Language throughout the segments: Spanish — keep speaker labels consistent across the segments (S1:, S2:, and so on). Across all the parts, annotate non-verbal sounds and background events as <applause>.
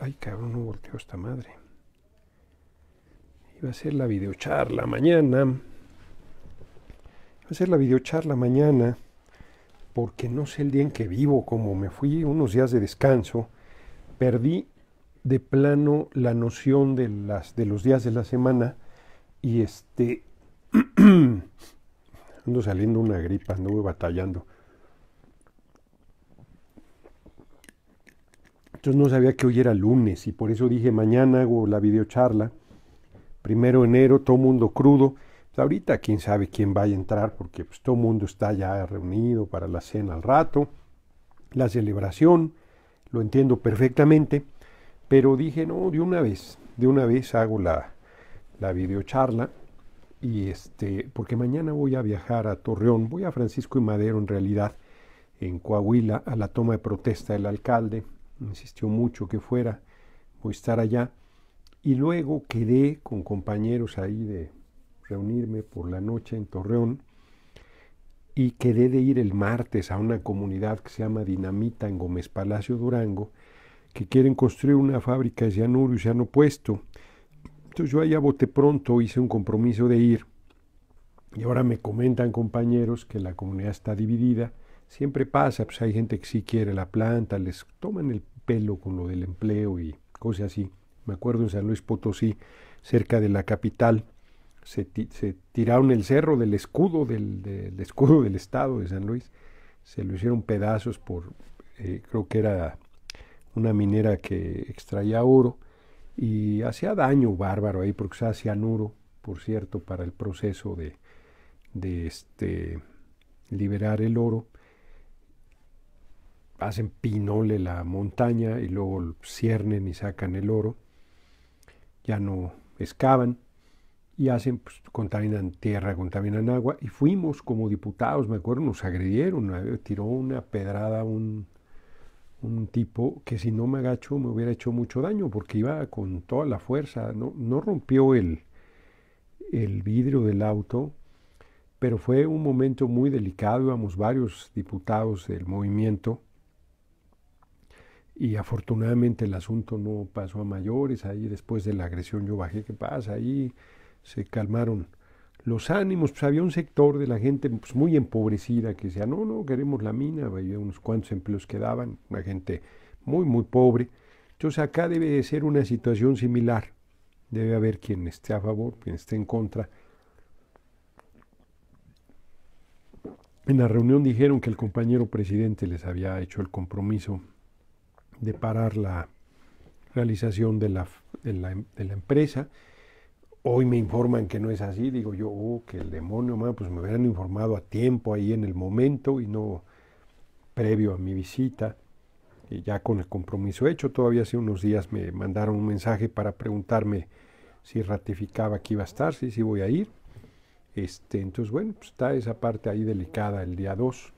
S1: Ay, cabrón, no volteo esta madre. Iba a ser la videocharla mañana. Iba a ser la videocharla mañana. Porque no sé el día en que vivo, como me fui unos días de descanso, perdí de plano la noción de, las, de los días de la semana. Y este. <clears throat> ando saliendo una gripa, ando batallando. no sabía que hoy era lunes y por eso dije mañana hago la videocharla. Primero enero, todo mundo crudo. Pues, ahorita quién sabe quién vaya a entrar porque pues, todo mundo está ya reunido para la cena al rato, la celebración, lo entiendo perfectamente. Pero dije, no, de una vez, de una vez hago la, la videocharla y este, porque mañana voy a viajar a Torreón, voy a Francisco y Madero en realidad, en Coahuila, a la toma de protesta del alcalde insistió mucho que fuera, voy a estar allá. Y luego quedé con compañeros ahí de reunirme por la noche en Torreón y quedé de ir el martes a una comunidad que se llama Dinamita en Gómez Palacio Durango, que quieren construir una fábrica de cianuro y han puesto. Entonces yo allá voté pronto, hice un compromiso de ir. Y ahora me comentan compañeros que la comunidad está dividida Siempre pasa, pues hay gente que sí quiere la planta, les toman el pelo con lo del empleo y cosas así. Me acuerdo en San Luis Potosí, cerca de la capital, se, tiraron el cerro del escudo del, escudo del estado de San Luis, se lo hicieron pedazos por, eh, creo que era una minera que extraía oro y hacía daño bárbaro ahí porque se hacían oro, por cierto, para el proceso de, de este, liberar el oro hacen pinole la montaña y luego ciernen y sacan el oro, ya no excavan y hacen, pues, contaminan tierra, contaminan agua. Y fuimos como diputados, me acuerdo, nos agredieron, tiró una pedrada un, tipo que si no me agacho me hubiera hecho mucho daño porque iba con toda la fuerza, no, rompió el, el vidrio del auto, pero fue un momento muy delicado, íbamos varios diputados del movimiento y afortunadamente el asunto no pasó a mayores. Ahí después de la agresión yo bajé, ¿qué pasa? Ahí se calmaron los ánimos. Pues, había un sector de la gente pues, muy empobrecida que decía, no, no, queremos la mina. Había unos cuantos empleos que daban, una gente muy, muy pobre. Entonces acá debe de ser una situación similar. Debe haber quien esté a favor, quien esté en contra. En la reunión dijeron que el compañero presidente les había hecho el compromiso de parar la realización de la, de la, empresa. Hoy me informan que no es así, digo yo, oh, que el demonio, pues me hubieran informado a tiempo, ahí en el momento y no previo a mi visita, y ya con el compromiso hecho. Todavía hace unos días me mandaron un mensaje para preguntarme si ratificaba que iba a estar, si, voy a ir. Este, entonces, bueno, pues, está esa parte ahí delicada el día 2.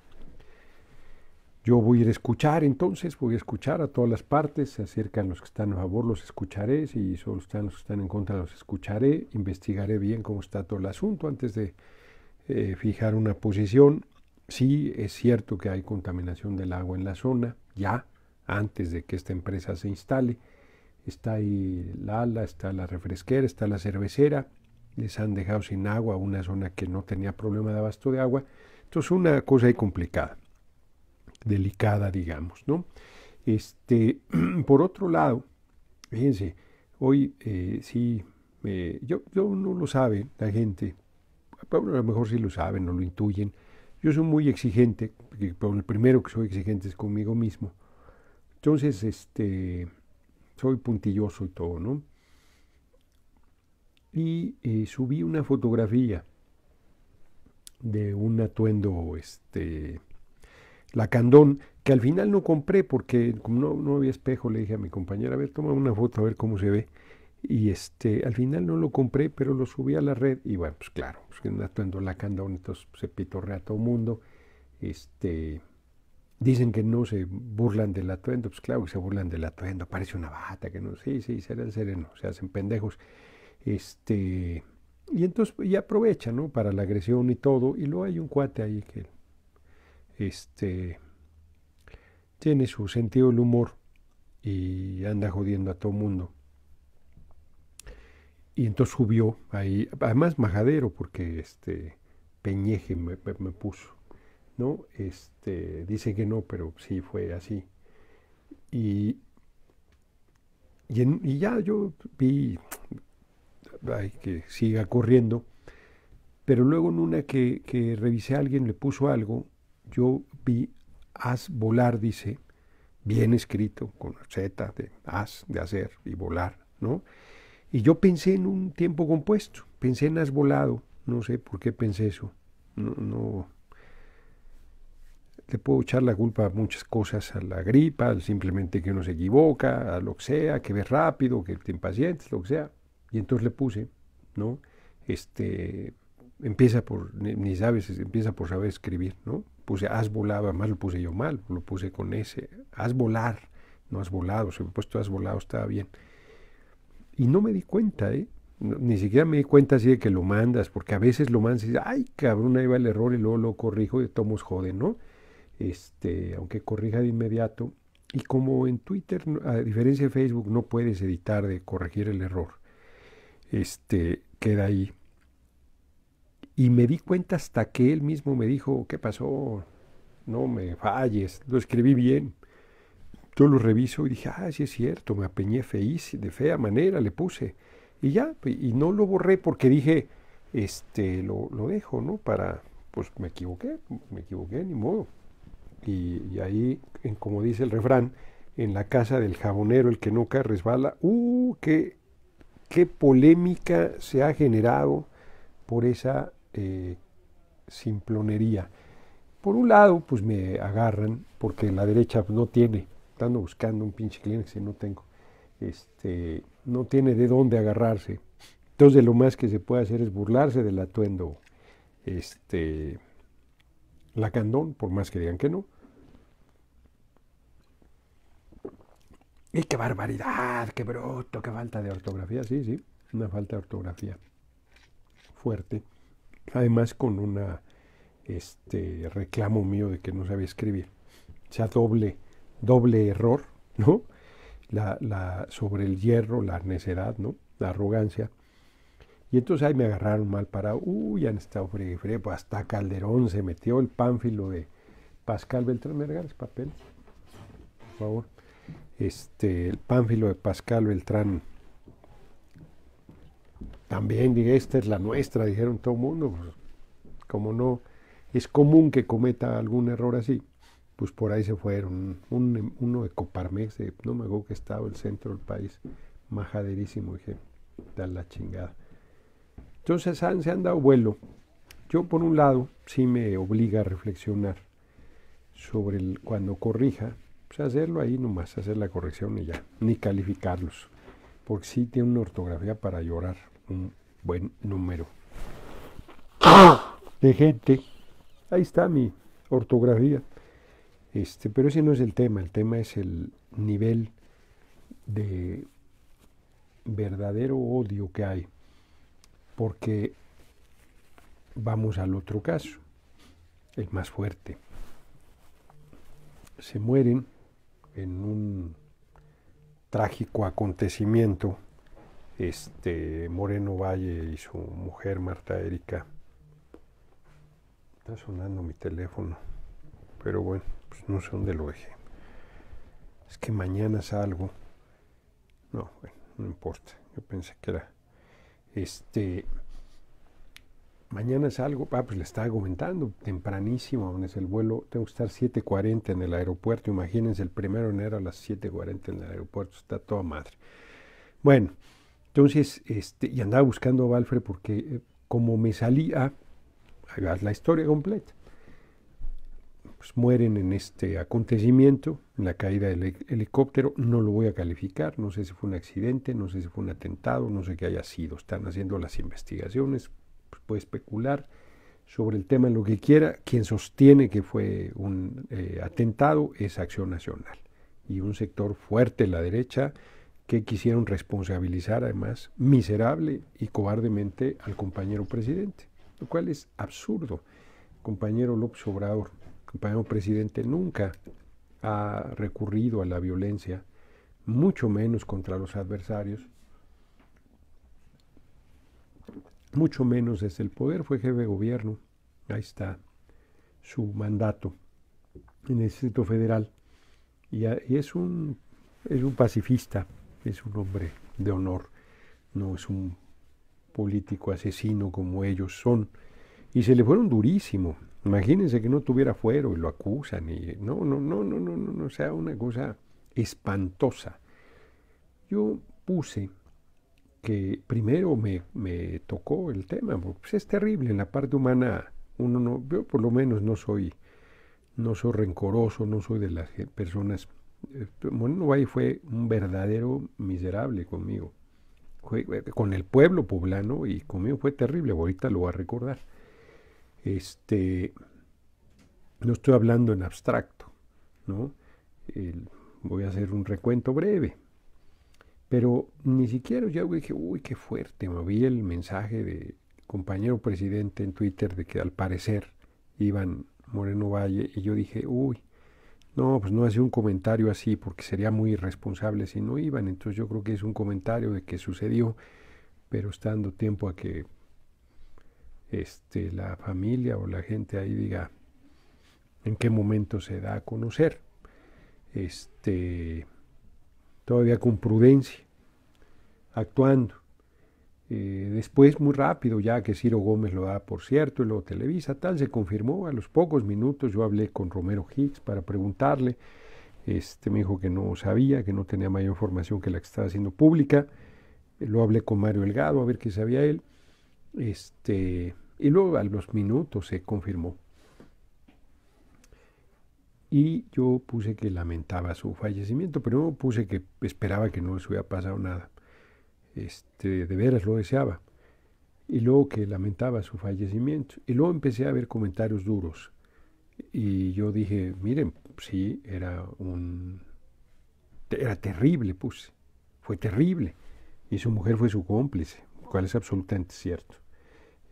S1: Yo voy a ir a escuchar entonces, voy a escuchar a todas las partes, se acercan los que están a favor, los escucharé, si solo están los que están en contra, los escucharé, investigaré bien cómo está todo el asunto antes de eh, fijar una posición. Sí, es cierto que hay contaminación del agua en la zona, ya, antes de que esta empresa se instale. Está ahí la ala, está la refresquera, está la cervecera, les han dejado sin agua una zona que no tenía problema de abasto de agua. Entonces, una cosa ahí complicada delicada, digamos, ¿no? Este, <clears throat> por otro lado, fíjense, hoy eh, sí, eh, yo, no lo sabe la gente, a lo mejor sí lo saben o lo intuyen, yo soy muy exigente, pero el primero que soy exigente es conmigo mismo. Entonces, este, soy puntilloso y todo, ¿no? Y eh, subí una fotografía de un atuendo, este, la Candón, que al final no compré porque no, no había espejo, le dije a mi compañera, a ver, toma una foto a ver cómo se ve. Y este, al final no lo compré, pero lo subí a la red y bueno, pues claro, pues, atuendo la Candón, entonces pues, se pitorrea a todo mundo. Este, dicen que no se burlan del atuendo, pues claro que se burlan del atuendo, parece una bata, que no, sí, sí, el sereno se hacen pendejos. Este, y entonces pues, y aprovechan, ¿no? Para la agresión y todo. Y luego hay un cuate ahí que este, tiene su sentido del humor y anda jodiendo a todo mundo. Y entonces subió ahí, además majadero, porque este Peñeje me, puso, ¿no? Este, dice que no, pero sí fue así. Y, ya yo vi que siga corriendo, pero luego en una que, que revisé a alguien le puso algo yo vi haz volar, dice, bien escrito, con Z de haz, de hacer y volar, ¿no? Y yo pensé en un tiempo compuesto, pensé en has volado, no sé por qué pensé eso, no, le puedo echar la culpa a muchas cosas, a la gripa, simplemente que uno se equivoca, a lo que sea, que ves rápido, que te impacientes, lo que sea. Y entonces le puse, ¿no? Este, empieza por, ni, sabes, empieza por saber escribir, ¿no? Puse has volado, además lo puse yo mal, lo puse con ese, has volar, no has volado, se me he puesto has volado estaba bien. Y no me di cuenta, ¿eh? ni siquiera me di cuenta así de que lo mandas, porque a veces lo mandas y dices, ay cabrón, ahí va el error y luego lo corrijo y tomos jode ¿no? Este, aunque corrija de inmediato. Y como en Twitter, a diferencia de Facebook, no puedes editar de corregir el error, este, queda ahí y me di cuenta hasta que él mismo me dijo, ¿qué pasó? No me falles, lo escribí bien. Yo lo reviso y dije, ah, sí es cierto, me apeñé y de fea manera le puse. Y ya, y no lo borré porque dije, este, lo, dejo, ¿no? Para, pues me equivoqué, me equivoqué, ni modo. Y, ahí, como dice el refrán, en la casa del jabonero el que no nunca resbala, ¡uh! ¡Qué, qué polémica se ha generado por esa eh, simplonería. Por un lado, pues me agarran porque la derecha pues, no tiene, estando buscando un pinche cliente si no tengo, este, no tiene de dónde agarrarse. Entonces lo más que se puede hacer es burlarse del atuendo este, lacandón, por más que digan que no. Y qué barbaridad, qué bruto, qué falta de ortografía, sí, sí, una falta de ortografía fuerte además con un este, reclamo mío de que no sabía escribir. O sea, doble, doble error, ¿no? La, sobre el hierro, la necedad, ¿no? La arrogancia. Y entonces ahí me agarraron mal para, uy, han estado fríos, pues hasta Calderón se metió el pánfilo de Pascal Beltrán, ¿me regalas papel? Por favor. Este, el pánfilo de Pascal Beltrán también dije, esta es la nuestra, dijeron todo el mundo. Pues, como no es común que cometa algún error así, pues por ahí se fueron. uno de Coparmex, de, no me acuerdo que estaba el centro del país, majaderísimo, dije, da la chingada. Entonces se han dado vuelo. Yo por un lado sí me obliga a reflexionar sobre el, cuando corrija, pues hacerlo ahí nomás, hacer la corrección y ya, ni calificarlos, porque sí tiene una ortografía para llorar un buen número <coughs> de gente. Ahí está mi ortografía. Este, pero ese no es el tema, el tema es el nivel de verdadero odio que hay. Porque vamos al otro caso, el más fuerte. Se mueren en un trágico acontecimiento este, Moreno Valle y su mujer Marta Erika. Está sonando mi teléfono, pero bueno, pues no sé dónde lo dejé. Es que mañana salgo. No, bueno, no importa. Yo pensé que era. Este. Mañana salgo. Ah, pues le estaba comentando. Tempranísimo, aún es el vuelo. Tengo que estar 7.40 en el aeropuerto. Imagínense, el primero de enero a las 7.40 en el aeropuerto. Está toda madre. Bueno. Entonces, este, y andaba buscando a porque eh, como me salía, hagas la historia completa. Pues mueren en este acontecimiento, en la caída del helicóptero, no lo voy a calificar, no sé si fue un accidente, no sé si fue un atentado, no sé qué haya sido, están haciendo las investigaciones, pues puede especular sobre el tema en lo que quiera, quien sostiene que fue un eh, atentado es Acción Nacional y un sector fuerte la derecha, que quisieron responsabilizar además miserable y cobardemente al compañero presidente, lo cual es absurdo. Compañero López Obrador, compañero presidente, nunca ha recurrido a la violencia, mucho menos contra los adversarios, mucho menos desde el poder, fue jefe de gobierno, ahí está su mandato en el Distrito Federal, y es un, es un pacifista es un hombre de honor, no es un político asesino como ellos son. Y se le fueron durísimo. Imagínense que no tuviera fuero y lo acusan. Y, no, no, no, no, no, no, no, o sea, una cosa espantosa. Yo puse que primero me, me tocó el tema, porque pues es terrible en la parte humana. Uno no, yo por lo menos no soy, no soy rencoroso, no soy de las personas este, Moreno Valle fue un verdadero miserable conmigo, eh, con el pueblo poblano y conmigo fue terrible, ahorita lo voy a recordar. Este, no estoy hablando en abstracto, ¿no? voy a hacer un recuento breve. Pero ni siquiera yo dije, uy, qué fuerte, me vi el mensaje de compañero presidente en Twitter de que al parecer iban Moreno Valle y yo dije, uy, no, pues no hacía un comentario así porque sería muy irresponsable si no iban. Entonces yo creo que es un comentario de que sucedió, pero está dando tiempo a que este, la familia o la gente ahí diga en qué momento se da a conocer. Este, todavía con prudencia, actuando. Eh, después, muy rápido, ya que Ciro Gómez lo da por cierto y luego televisa, tal, se confirmó. A los pocos minutos yo hablé con Romero Hicks para preguntarle. Este, me dijo que no sabía, que no tenía mayor información que la que estaba haciendo pública. lo hablé con Mario Delgado a ver qué sabía él. Este, y luego a los minutos se confirmó. Y yo puse que lamentaba su fallecimiento, pero no puse que esperaba que no les hubiera pasado nada. Este, de veras lo deseaba, y luego que lamentaba su fallecimiento. Y luego empecé a ver comentarios duros. Y yo dije, miren, sí, era un... Era terrible, puse. Fue terrible. Y su mujer fue su cómplice, lo cual es absolutamente cierto.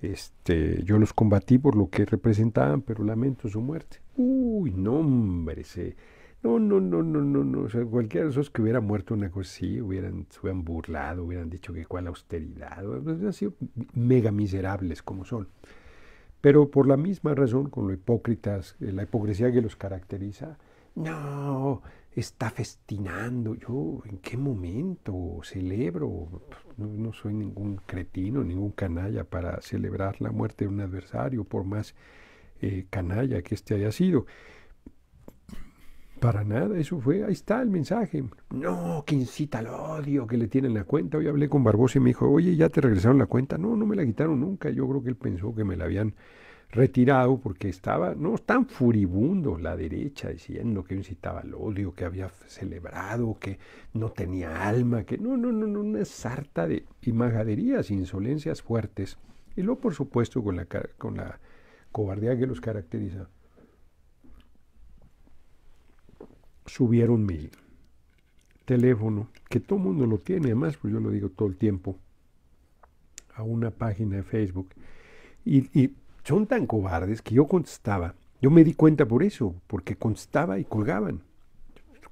S1: Este, yo los combatí por lo que representaban, pero lamento su muerte. Uy, no, hombre, no, no, no, no, no, no. O sea, cualquiera de esos que hubiera muerto una cosa así, hubieran, se hubieran burlado, hubieran dicho que cuál austeridad, pues, hubieran sido mega miserables como son. Pero por la misma razón, con lo hipócritas, eh, la hipocresía que los caracteriza, no, está festinando. Yo, ¿en qué momento celebro? Pues, no, soy ningún cretino, ningún canalla para celebrar la muerte de un adversario, por más eh, canalla que este haya sido. Para nada, eso fue, ahí está el mensaje. No, que incita al odio, que le tienen la cuenta. Hoy hablé con Barbosa y me dijo, oye, ya te regresaron la cuenta. No, no me la quitaron nunca. Yo creo que él pensó que me la habían retirado porque estaba, no, tan furibundo la derecha diciendo que incitaba al odio, que había celebrado, que no tenía alma, que no, no, no, no, una sarta de imagaderías, insolencias fuertes. Y luego, por supuesto, con la, con la cobardía que los caracteriza. subieron mi teléfono, que todo el mundo lo tiene, además, pues yo lo digo todo el tiempo, a una página de Facebook. Y, son tan cobardes que yo contestaba. Yo me di cuenta por eso, porque contestaba y colgaban.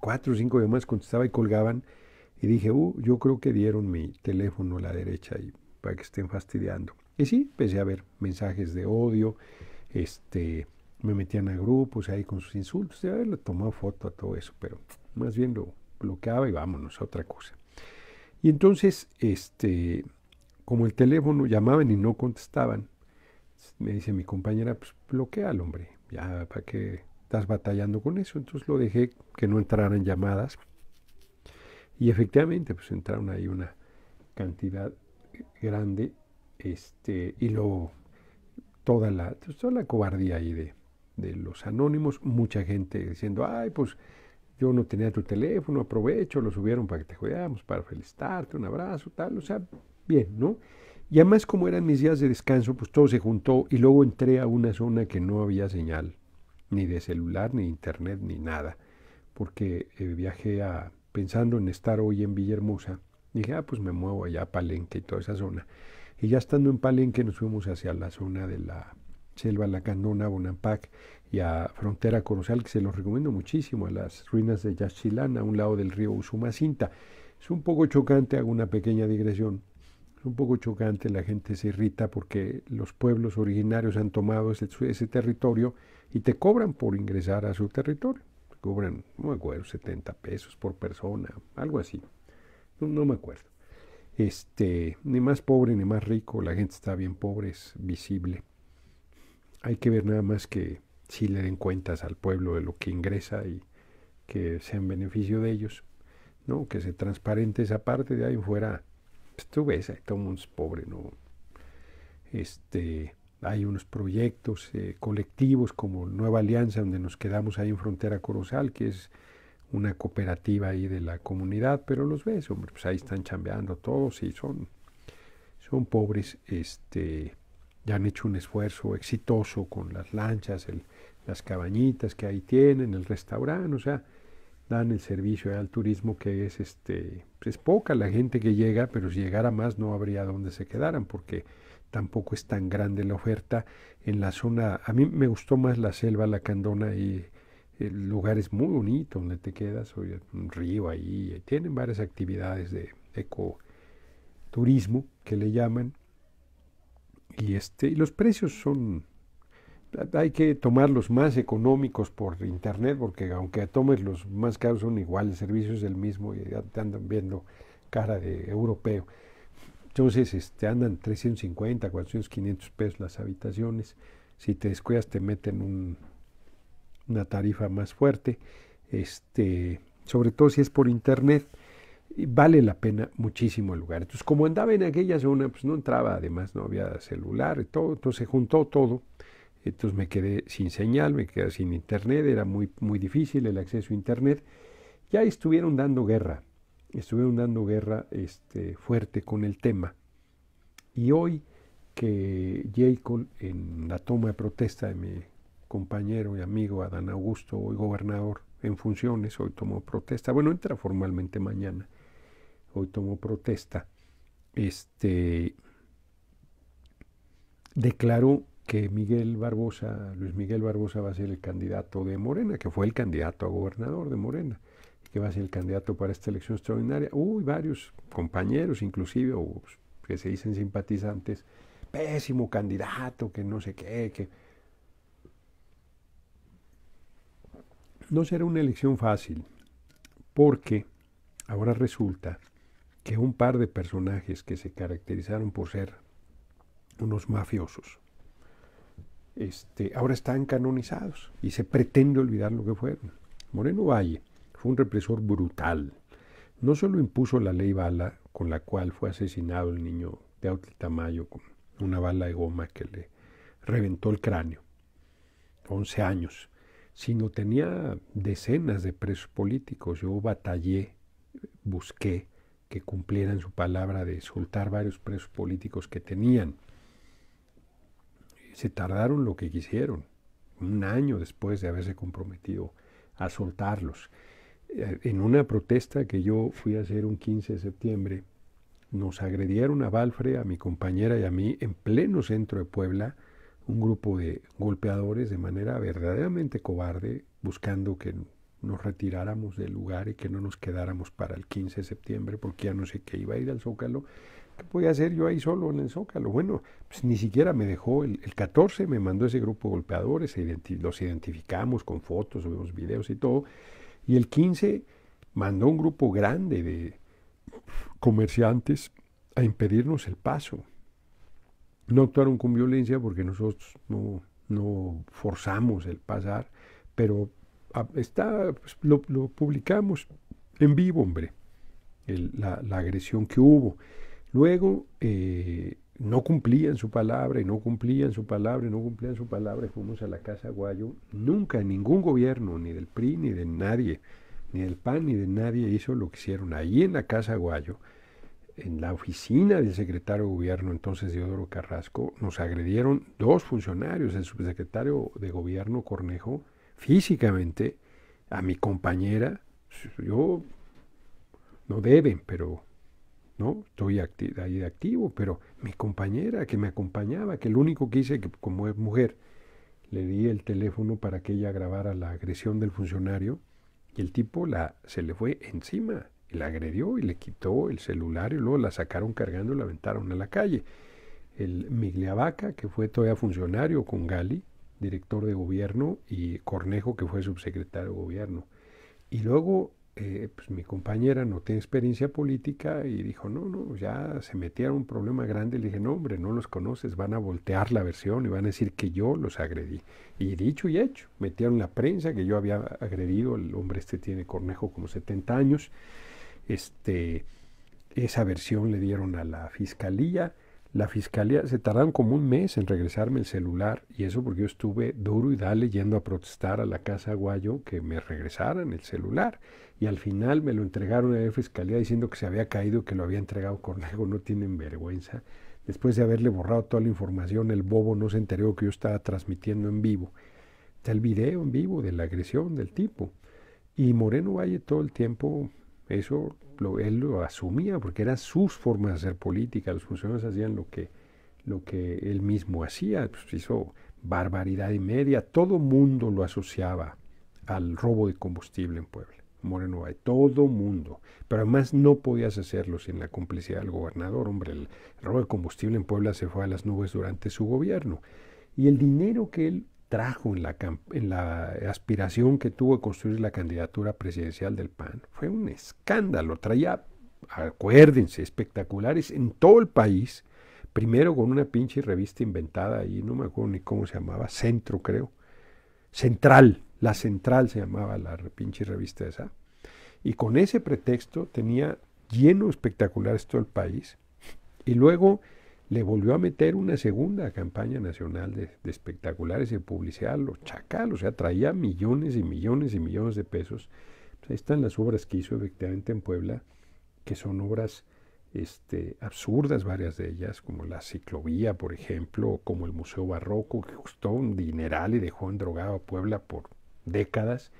S1: Cuatro o cinco demás contestaba y colgaban. Y dije, uh, yo creo que dieron mi teléfono a la derecha para que estén fastidiando. Y sí, empecé a ver mensajes de odio, este, me metían a grupos ahí con sus insultos, ya le tomaba foto a todo eso, pero más bien lo bloqueaba y vámonos a otra cosa. Y entonces, este, como el teléfono llamaban y no contestaban, me dice mi compañera, pues bloquea al hombre, ya para qué estás batallando con eso. Entonces lo dejé que no entraran llamadas. Y efectivamente, pues entraron ahí una cantidad grande, este, y luego toda la, pues, toda la cobardía ahí de, de los anónimos, mucha gente diciendo, ay, pues yo no tenía tu teléfono, aprovecho, lo subieron para que te cuidáramos para felicitarte, un abrazo, tal, o sea, bien, ¿no? Y además como eran mis días de descanso, pues todo se juntó y luego entré a una zona que no había señal, ni de celular, ni internet, ni nada, porque eh, viajé a, pensando en estar hoy en Villahermosa, dije, ah, pues me muevo allá a Palenque y toda esa zona. Y ya estando en Palenque nos fuimos hacia la zona de la Selva Lacandona, Bonampak y a Frontera Corozal, que se los recomiendo muchísimo, a las ruinas de Yaxchilán, a un lado del río Usumacinta. Es un poco chocante, hago una pequeña digresión, es un poco chocante, la gente se irrita porque los pueblos originarios han tomado ese, territorio y te cobran por ingresar a su territorio. cobran, no me acuerdo, 70 pesos por persona, algo así. No, me acuerdo. Este, ni más pobre ni más rico, la gente está bien pobre, es visible hay que ver nada más que si le den cuentas al pueblo de lo que ingresa y que sea en beneficio de ellos, ¿no? Que se transparente esa parte de ahí fuera. Estuve, pues, tú ves, hay todo mundo es pobre, ¿no? Este, hay unos proyectos eh, colectivos como Nueva Alianza, donde nos quedamos ahí en Frontera Corozal, que es una cooperativa ahí de la comunidad, pero los ves, hombre, pues ahí están chambeando todos y son, son pobres, este, ya han hecho un esfuerzo exitoso con las lanchas, las cabañitas que ahí tienen, el restaurante, o sea, dan el servicio al turismo que es este es pues, poca la gente que llega, pero si llegara más no habría donde se quedaran porque tampoco es tan grande la oferta en la zona. A mí me gustó más la selva, la Candona y el lugar es muy bonito donde te quedas, Hay un río ahí, tienen varias actividades de ecoturismo que le llaman y este, los precios son, hay que tomar los más económicos por internet, porque aunque tomes los más caros son iguales, el servicio es el mismo y te andan viendo cara de europeo. Entonces este, andan 350, 400, 500 pesos las habitaciones. Si te descuidas te meten una tarifa más fuerte, este, sobre todo si es por internet vale la pena muchísimo el lugar. Entonces, como andaba en aquella zona, pues no entraba, además no había celular y todo, entonces se juntó todo. Entonces me quedé sin señal, me quedé sin internet, era muy, muy difícil el acceso a internet. Ya estuvieron dando guerra, estuvieron dando guerra este, fuerte con el tema. Y hoy que Jacob, en la toma de protesta de mi compañero y amigo Adán Augusto, hoy gobernador en funciones, hoy tomó protesta, bueno, entra formalmente mañana hoy tomó protesta, este, declaró que Miguel Barbosa, Luis Miguel Barbosa va a ser el candidato de Morena, que fue el candidato a gobernador de Morena, que va a ser el candidato para esta elección extraordinaria. Uy, varios compañeros inclusive, o pues, que se dicen simpatizantes, pésimo candidato, que no sé qué, que... No será una elección fácil, porque ahora resulta que un par de personajes que se caracterizaron por ser unos mafiosos, este, ahora están canonizados y se pretende olvidar lo que fueron. Moreno Valle fue un represor brutal. No solo impuso la ley bala con la cual fue asesinado el niño de Tamayo con una bala de goma que le reventó el cráneo, 11 años, sino tenía decenas de presos políticos. Yo batallé, busqué que cumplieran su palabra de soltar varios presos políticos que tenían. Se tardaron lo que quisieron, un año después de haberse comprometido a soltarlos. Eh, en una protesta que yo fui a hacer un 15 de septiembre, nos agredieron a Balfre, a mi compañera y a mí en pleno centro de Puebla, un grupo de golpeadores de manera verdaderamente cobarde, buscando que nos retiráramos del lugar y que no nos quedáramos para el 15 de septiembre porque ya no sé qué iba a ir al Zócalo. ¿Qué podía hacer yo ahí solo en el Zócalo? Bueno, pues ni siquiera me dejó. El, 14 me mandó ese grupo de golpeadores, los identificamos con fotos, subimos videos y todo. Y el 15 mandó un grupo grande de comerciantes a impedirnos el paso. No actuaron con violencia porque nosotros no, no forzamos el pasar, pero pues, lo, publicamos en vivo, hombre, la, agresión que hubo. Luego eh, no cumplían su palabra y no cumplían su palabra y no cumplían su palabra y fuimos a la Casa Guayo. Nunca ningún gobierno, ni del PRI, ni de nadie, ni del PAN, ni de nadie hizo lo que hicieron ahí en la Casa Guayo en la oficina del secretario de gobierno, entonces Diodoro Carrasco, nos agredieron dos funcionarios, el subsecretario de gobierno Cornejo físicamente a mi compañera, yo no deben, pero no estoy ahí de activo, pero mi compañera que me acompañaba, que lo único que hice, que como es mujer, le di el teléfono para que ella grabara la agresión del funcionario y el tipo la, se le fue encima, la agredió y le quitó el celular y luego la sacaron cargando y la aventaron a la calle. El Migliavaca, que fue todavía funcionario con Gali, director de gobierno, y Cornejo, que fue subsecretario de gobierno. Y luego eh, pues, mi compañera no tiene experiencia política y dijo, no, no, ya se metieron un problema grande. Le dije, no, hombre, no los conoces, van a voltear la versión y van a decir que yo los agredí. Y dicho y hecho, metieron la prensa que yo había agredido, el hombre este tiene Cornejo como 70 años. Este, esa versión le dieron a la fiscalía la fiscalía se tardaron como un mes en regresarme el celular y eso porque yo estuve duro y dale yendo a protestar a la casa Guayo que me regresaran el celular y al final me lo entregaron a la fiscalía diciendo que se había caído, que lo había entregado algo, no tienen vergüenza. Después de haberle borrado toda la información, el bobo no se enteró que yo estaba transmitiendo en vivo. Está el video en vivo de la agresión del tipo. Y Moreno Valle todo el tiempo eso lo, él lo asumía porque eran sus formas de hacer política. Los funcionarios hacían lo que, lo que él mismo hacía. Pues hizo barbaridad y media. Todo mundo lo asociaba al robo de combustible en Puebla. Moreno Valle, todo mundo. Pero además no podías hacerlo sin la complicidad del gobernador. Hombre, el robo de combustible en Puebla se fue a las nubes durante su gobierno. Y el dinero que él trajo en la, aspiración que tuvo de construir la candidatura presidencial del PAN. Fue un escándalo, traía, acuérdense, espectaculares en todo el país, primero con una pinche revista inventada ahí, no me acuerdo ni cómo se llamaba, Centro creo, Central, la Central se llamaba la pinche revista esa, y con ese pretexto tenía lleno espectaculares todo el país, y luego le volvió a meter una segunda campaña nacional de, espectaculares y publicidad, los chacal, o sea, traía millones y millones y millones de pesos. Pues ahí están las obras que hizo efectivamente en Puebla, que son obras este, absurdas varias de ellas, como la ciclovía, por ejemplo, o como el Museo Barroco, que costó un dineral y dejó en drogado a Puebla por décadas.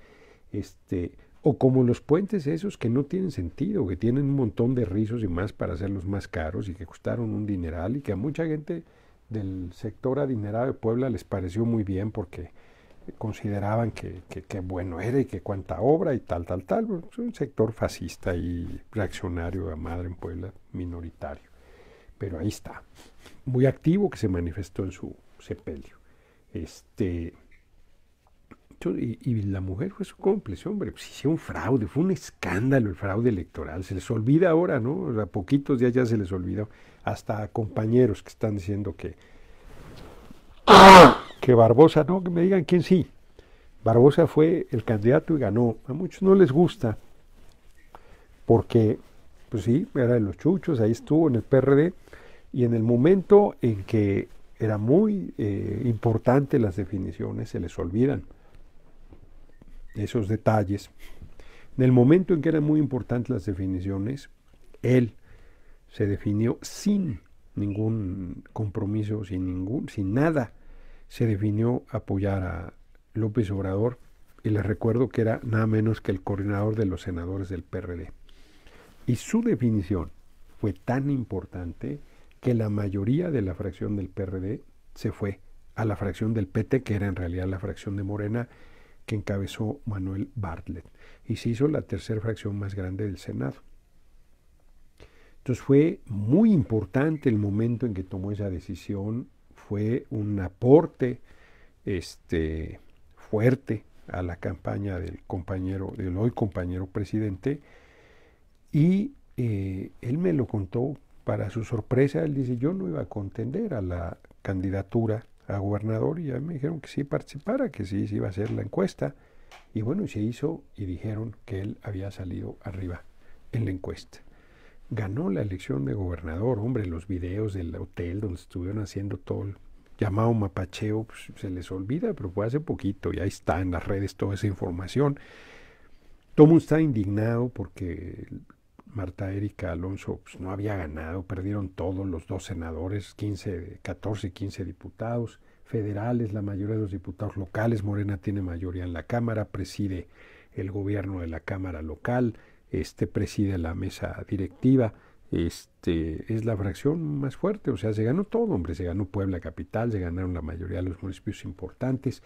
S1: Este, o como los puentes esos que no tienen sentido, que tienen un montón de rizos y más para hacerlos más caros y que costaron un dineral y que a mucha gente del sector adinerado de Puebla les pareció muy bien porque consideraban que, qué bueno era y que cuánta obra y tal, tal, tal. es un sector fascista y reaccionario a madre en Puebla, minoritario. Pero ahí está, muy activo que se manifestó en su sepelio. Este, y, la mujer fue su cómplice, hombre. Pues hicieron fraude, fue un escándalo el fraude electoral. Se les olvida ahora, ¿no? A poquitos días ya se les olvidó. Hasta compañeros que están diciendo que. Barbosa, no, que me digan quién sí. Barbosa fue el candidato y ganó. A muchos no les gusta. Porque, pues sí, era de los chuchos, ahí estuvo en el PRD. Y en el momento en que era muy eh, importante las definiciones, se les olvidan esos detalles. En el momento en que eran muy importantes las definiciones, él se definió sin ningún compromiso, sin, ningún, sin nada. Se definió apoyar a López Obrador y les recuerdo que era nada menos que el coordinador de los senadores del PRD. Y su definición fue tan importante que la mayoría de la fracción del PRD se fue a la fracción del PT, que era en realidad la fracción de Morena, que encabezó Manuel Bartlett y se hizo la tercera fracción más grande del Senado. Entonces fue muy importante el momento en que tomó esa decisión, fue un aporte este, fuerte a la campaña del compañero, del hoy compañero presidente, y eh, él me lo contó para su sorpresa, él dice, yo no iba a contender a la candidatura a gobernador y ya me dijeron que sí participara, que sí, sí iba a hacer la encuesta. Y bueno, se hizo y dijeron que él había salido arriba en la encuesta. Ganó la elección de gobernador, hombre, los videos del hotel donde estuvieron haciendo todo el llamado mapacheo, pues, se les olvida, pero fue hace poquito y ahí está en las redes toda esa información. Todo mundo está indignado porque Marta Erika Alonso pues, no había ganado, perdieron todos los dos senadores, 15, 14 15 diputados federales, la mayoría de los diputados locales, Morena tiene mayoría en la Cámara, preside el gobierno de la Cámara local, este preside la mesa directiva, este es la fracción más fuerte, o sea, se ganó todo, hombre, se ganó Puebla capital, se ganaron la mayoría de los municipios importantes,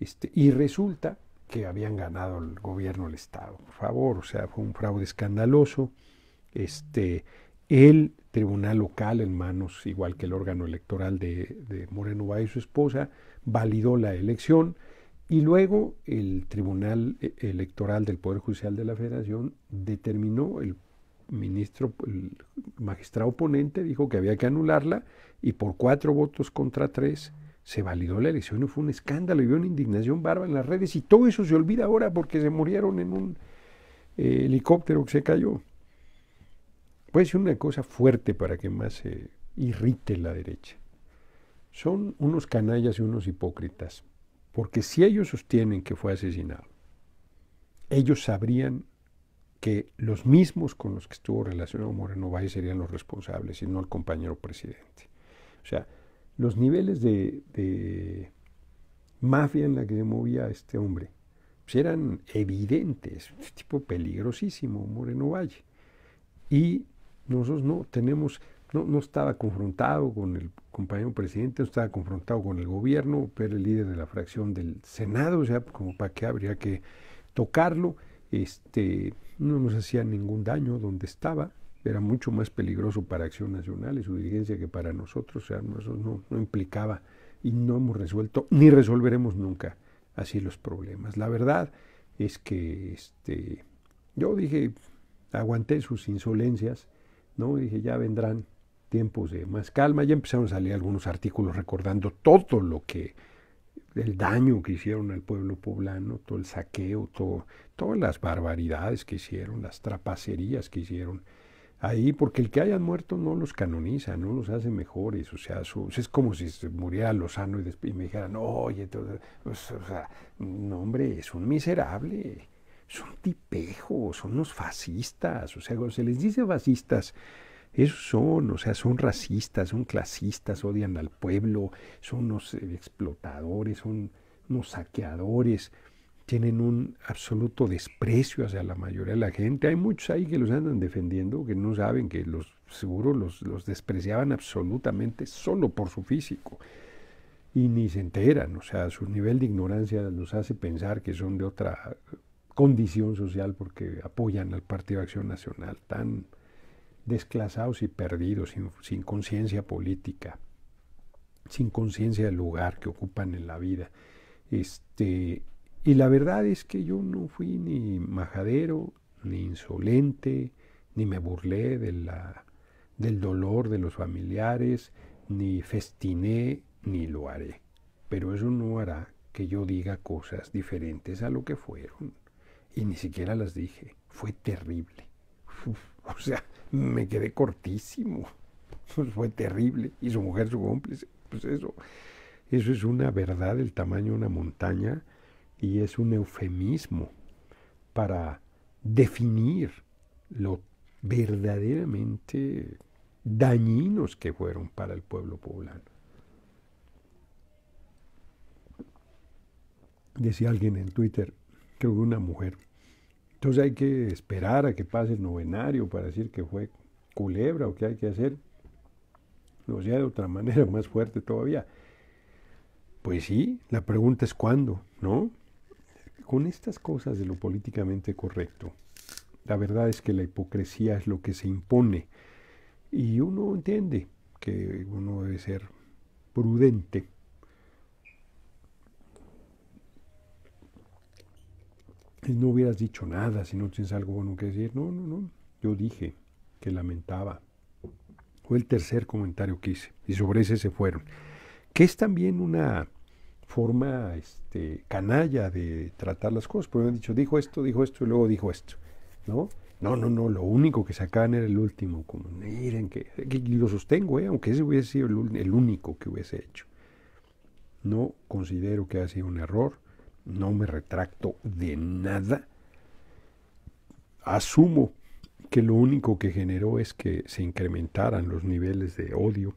S1: este, y resulta que habían ganado el gobierno del Estado. Por favor, o sea, fue un fraude escandaloso. Este, el tribunal local, en manos, igual que el órgano electoral de, Moreno Valle y su esposa, validó la elección. Y luego el Tribunal eh, Electoral del Poder Judicial de la Federación determinó, el ministro, el magistrado oponente dijo que había que anularla y por cuatro votos contra tres se validó la elección, y fue un escándalo, y hubo una indignación bárbara en las redes y todo eso se olvida ahora porque se murieron en un eh, helicóptero que se cayó. Puede ser una cosa fuerte para que más se irrite la derecha. Son unos canallas y unos hipócritas, porque si ellos sostienen que fue asesinado, ellos sabrían que los mismos con los que estuvo relacionado Moreno Valle serían los responsables y no el compañero presidente. O sea, los niveles de, mafia en la que se movía este hombre pues, eran evidentes, un este tipo peligrosísimo, Moreno Valle. Y nosotros no tenemos, no, estaba confrontado con el compañero presidente, no estaba confrontado con el gobierno, pero el líder de la fracción del Senado, o sea, como para qué habría que tocarlo, este, no nos hacía ningún daño donde estaba era mucho más peligroso para Acción Nacional y su dirigencia que para nosotros, o sea, eso no, implicaba y no hemos resuelto ni resolveremos nunca así los problemas. La verdad es que este, yo dije, aguanté sus insolencias, ¿no? Dije, ya vendrán tiempos de más calma, ya empezaron a salir algunos artículos recordando todo lo que el daño que hicieron al pueblo poblano, todo el saqueo, todo, todas las barbaridades que hicieron, las trapacerías que hicieron ahí, porque el que hayan muerto no los canoniza, no los hace mejores, o sea, es como si se muriera Lozano y, y me dijeran, oye, pues, o sea, no hombre, es un miserable, son tipejos, son unos fascistas, o sea, cuando se les dice fascistas, esos son, o sea, son racistas, son clasistas, odian al pueblo, son unos eh, explotadores, son unos saqueadores, tienen un absoluto desprecio hacia la mayoría de la gente. Hay muchos ahí que los andan defendiendo, que no saben que los seguros los, despreciaban absolutamente solo por su físico. Y ni se enteran, o sea, su nivel de ignorancia los hace pensar que son de otra condición social porque apoyan al Partido de Acción Nacional, tan desclasados y perdidos, sin, sin conciencia política, sin conciencia del lugar que ocupan en la vida. Este, y la verdad es que yo no fui ni majadero, ni insolente, ni me burlé del dolor de los familiares, ni festiné, ni lo haré. Pero eso no hará que yo diga cosas diferentes a lo que fueron. Y ni siquiera las dije. Fue terrible. o sea, me quedé cortísimo. <laughs> fue terrible. Y su mujer, su cómplice. Pues eso. Eso es una verdad del tamaño de una montaña y es un eufemismo para definir lo verdaderamente dañinos que fueron para el pueblo poblano. Decía alguien en Twitter, creo que una mujer, entonces hay que esperar a que pase el novenario para decir que fue culebra o que hay que hacer. O sea, de otra <laughs> manera, más fuerte todavía. Pues sí, la pregunta es cuándo, ¿no? con estas cosas de lo políticamente correcto, la verdad es que la hipocresía es lo que se impone y uno entiende que uno debe ser prudente. no hubieras dicho nada si no tienes algo bueno que decir. No, no, no. Yo dije que lamentaba. Fue el tercer comentario que hice. Y sobre ese se fueron. Que es también una forma este, canalla de tratar las cosas. Porque han dicho, dijo esto, dijo esto y luego dijo esto. ¿No? No, no, no, lo único que sacaban era el último. Como, miren, que, lo sostengo, ¿eh? aunque ese hubiese sido el, el, único que hubiese hecho. No considero que haya sido un error, no me retracto de nada. Asumo que lo único que generó es que se incrementaran los niveles de odio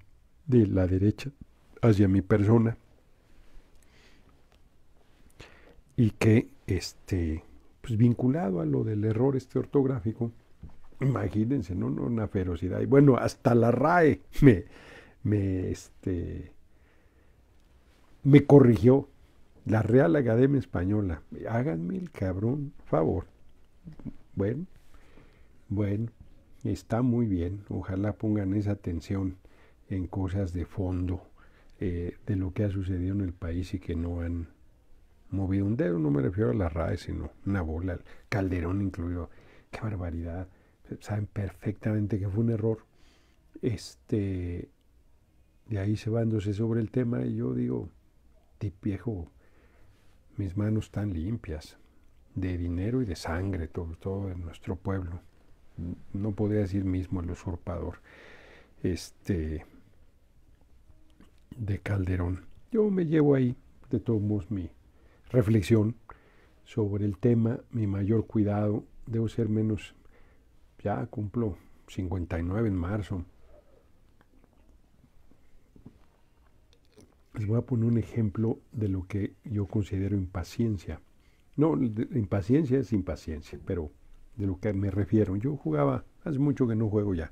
S1: de la derecha hacia mi persona y que este pues vinculado a lo del error este ortográfico, imagínense, ¿no? Una ferocidad. Y bueno, hasta la RAE me, me, este, me corrigió. La Real Academia Española. Háganme el cabrón favor. Bueno, bueno, está muy bien. Ojalá pongan esa atención en cosas de fondo eh, de lo que ha sucedido en el país y que no han movido un dedo, no me refiero a la RAE, sino una bola, calderón incluido. ¡Qué barbaridad! Saben perfectamente que fue un error. Este, de ahí se vándose sobre el tema, y yo digo, ti viejo, mis manos están limpias de dinero y de sangre, todo, todo en nuestro pueblo. No podría decir mismo el usurpador. Este de Calderón. Yo me llevo ahí, de todos modos, mi, reflexión sobre el tema, mi mayor cuidado, debo ser menos, ya cumplo 59 en marzo. Les voy a poner un ejemplo de lo que yo considero impaciencia. No, impaciencia es impaciencia, pero de lo que me refiero. Yo jugaba, hace mucho que no juego ya.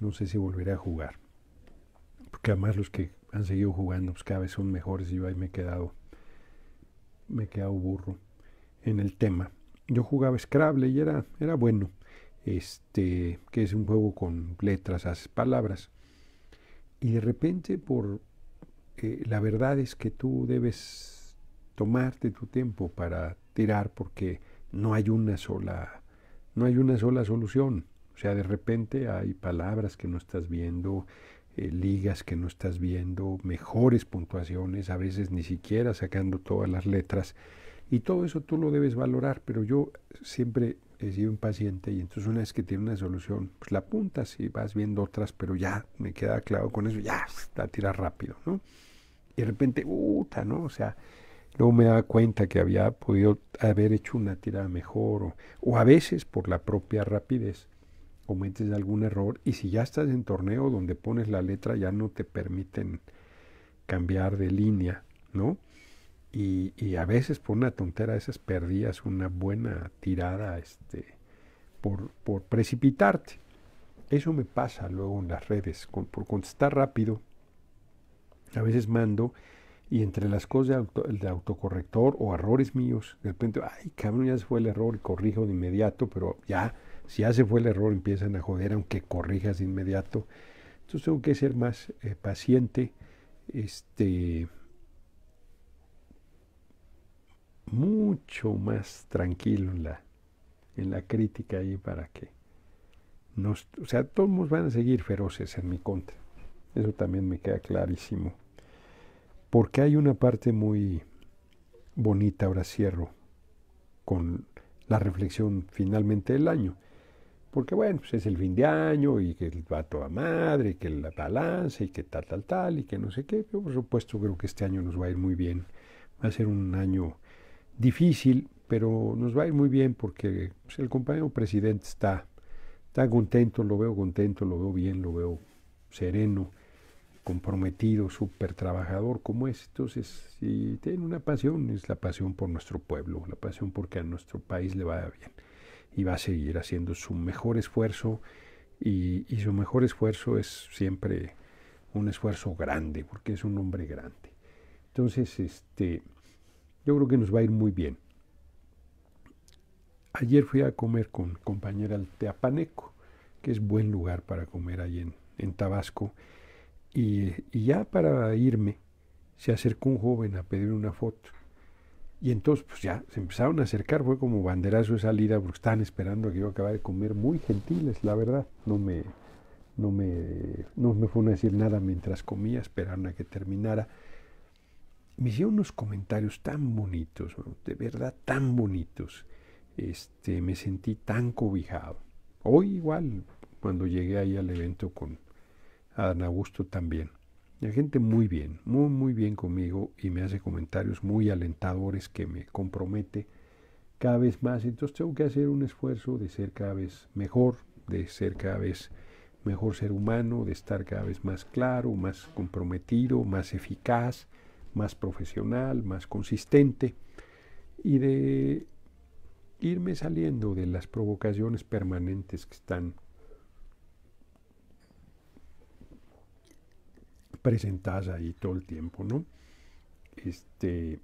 S1: No sé si volveré a jugar. Porque además los que han seguido jugando, pues cada vez son mejores y yo ahí me he quedado me quedado burro en el tema. Yo jugaba Scrabble y era, era bueno, este, que es un juego con letras, haces palabras. Y de repente, por eh, la verdad es que tú debes tomarte tu tiempo para tirar porque no hay una sola, no hay una sola solución. O sea, de repente hay palabras que no estás viendo, eh, ligas que no estás viendo, mejores puntuaciones, a veces ni siquiera sacando todas las letras. Y todo eso tú lo debes valorar, pero yo siempre he sido impaciente y entonces una vez que tiene una solución, pues la apuntas y vas viendo otras, pero ya me queda claro con eso, ya la tira rápido, ¿no? Y de repente, puta, ¿no? O sea, luego me daba cuenta que había podido haber hecho una tirada mejor o a veces por la propia rapidez cometes algún error y si ya estás en torneo donde pones la letra ya no te permiten cambiar de línea, ¿no? Y, a veces por una tontera, esas perdías una buena tirada este, por, por precipitarte. Eso me pasa luego en las redes, por contestar rápido. A veces mando y entre las cosas de, de, autocorrector o errores míos, de repente, ay, cabrón, ya se fue el error y corrijo de inmediato, pero ya si hace fue el error, empiezan a joder, aunque corrijas de inmediato. Entonces tengo que ser más eh, paciente, este, mucho más tranquilo en la, en la crítica ahí para que o sea, todos van a seguir feroces en mi contra. Eso también me queda clarísimo. Porque hay una parte muy bonita, ahora cierro, con la reflexión finalmente del año porque bueno, pues, es el fin de año y que va toda madre, que la balanza y que tal, tal, tal, y que no sé qué. Yo por supuesto creo que este año nos va a ir muy bien. Va a ser un año difícil, pero nos va a ir muy bien porque pues, el compañero presidente está, está contento, lo veo contento, lo veo bien, lo veo sereno, comprometido, súper trabajador como es. Entonces, si tiene una pasión, es la pasión por nuestro pueblo, la pasión porque a nuestro país le va bien y va a seguir haciendo su mejor esfuerzo y, su mejor esfuerzo es siempre un esfuerzo grande porque es un hombre grande. Entonces, este, yo creo que nos va a ir muy bien. Ayer fui a comer con compañera al Teapaneco, que es buen lugar para comer ahí en, Tabasco. Y, y, ya para irme, se acercó un joven a pedir una foto. Y entonces, pues ya, se empezaron a acercar, fue como banderazo de salida, porque estaban esperando que yo acabara de comer, muy gentiles, la verdad. No me, no me, me fueron a decir nada mientras comía, esperaron a que terminara. Me hicieron unos comentarios tan bonitos, de verdad tan bonitos. Este, me sentí tan cobijado. Hoy igual, cuando llegué ahí al evento con Adán Augusto también. La gente muy bien, muy, muy bien conmigo y me hace comentarios muy alentadores que me compromete cada vez más. Entonces tengo que hacer un esfuerzo de ser cada vez mejor, de ser cada vez mejor ser humano, de estar cada vez más claro, más comprometido, más eficaz, más profesional, más consistente y de irme saliendo de las provocaciones permanentes que están presentadas ahí todo el tiempo, ¿no? Este,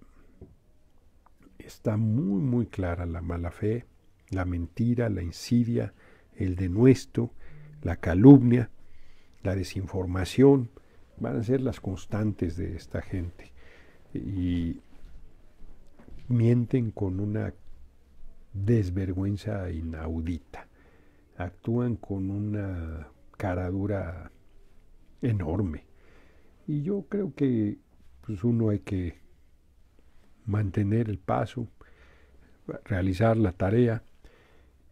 S1: está muy, muy clara la mala fe, la mentira, la insidia, el denuesto, la calumnia, la desinformación, van a ser las constantes de esta gente. Y mienten con una desvergüenza inaudita, actúan con una caradura enorme y yo creo que pues, uno hay que mantener el paso, realizar la tarea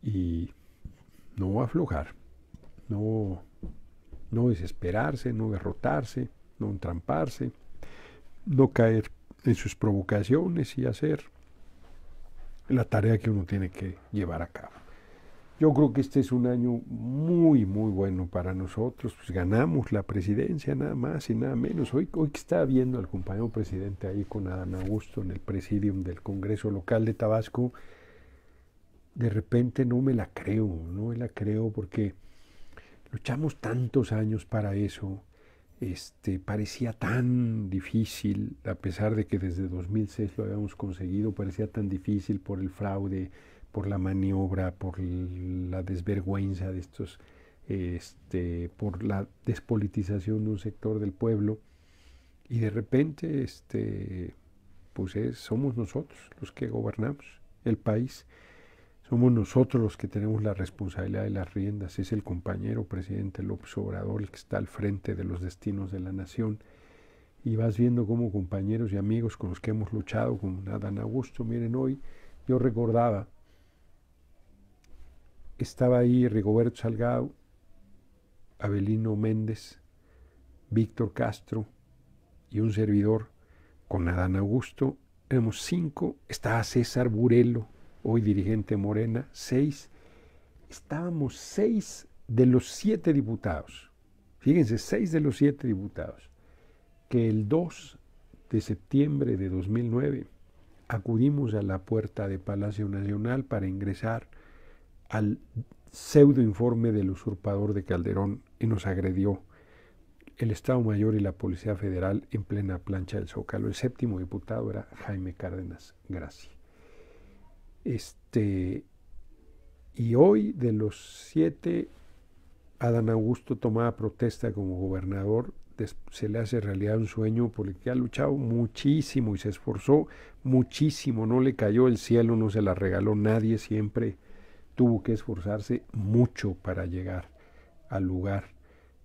S1: y no aflojar, no, no desesperarse, no derrotarse, no entramparse, no caer en sus provocaciones y hacer la tarea que uno tiene que llevar a cabo. Yo creo que este es un año muy, muy bueno para nosotros. Pues ganamos la presidencia, nada más y nada menos. Hoy, hoy está viendo al compañero presidente ahí con Adán Augusto en el presidium del Congreso Local de Tabasco. De repente no me la creo, no me la creo porque luchamos tantos años para eso. Este, parecía tan difícil, a pesar de que desde 2006 lo habíamos conseguido, parecía tan difícil por el fraude, por la maniobra, por la desvergüenza de estos, este, por la despolitización de un sector del pueblo. Y de repente, este, pues somos nosotros los que gobernamos el país. Somos nosotros los que tenemos la responsabilidad de las riendas. Es el compañero presidente López Obrador el que está al frente de los destinos de la nación. Y vas viendo cómo compañeros y amigos con los que hemos luchado, como Adán Augusto, miren, hoy yo recordaba estaba ahí Rigoberto Salgado, Abelino Méndez, Víctor Castro y un servidor con Adán Augusto. Éramos cinco. Estaba César Burelo, hoy dirigente Morena, seis. Estábamos seis de los siete diputados. Fíjense, seis de los siete diputados. Que el 2 de septiembre de 2009 acudimos a la puerta de Palacio Nacional para ingresar al pseudo informe del usurpador de Calderón y nos agredió el Estado Mayor y la Policía Federal en plena plancha del Zócalo. El séptimo diputado era Jaime Cárdenas Gracias. Este, y hoy de los siete, Adán Augusto tomaba protesta como gobernador. Se le hace realidad un sueño por el que ha luchado muchísimo y se esforzó muchísimo. No le cayó el cielo, no se la regaló nadie siempre tuvo que esforzarse mucho para llegar al lugar